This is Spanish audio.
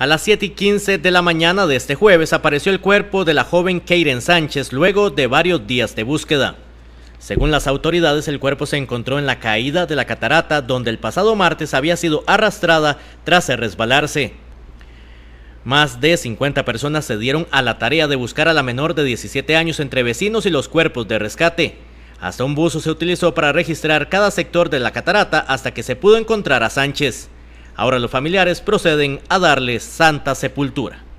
A las 7 y 15 de la mañana de este jueves apareció el cuerpo de la joven Karen Sánchez luego de varios días de búsqueda. Según las autoridades, el cuerpo se encontró en la caída de la catarata donde el pasado martes había sido arrastrada tras resbalarse. Más de 50 personas se dieron a la tarea de buscar a la menor de 17 años entre vecinos y los cuerpos de rescate. Hasta un buzo se utilizó para registrar cada sector de la catarata hasta que se pudo encontrar a Sánchez. Ahora los familiares proceden a darle santa sepultura.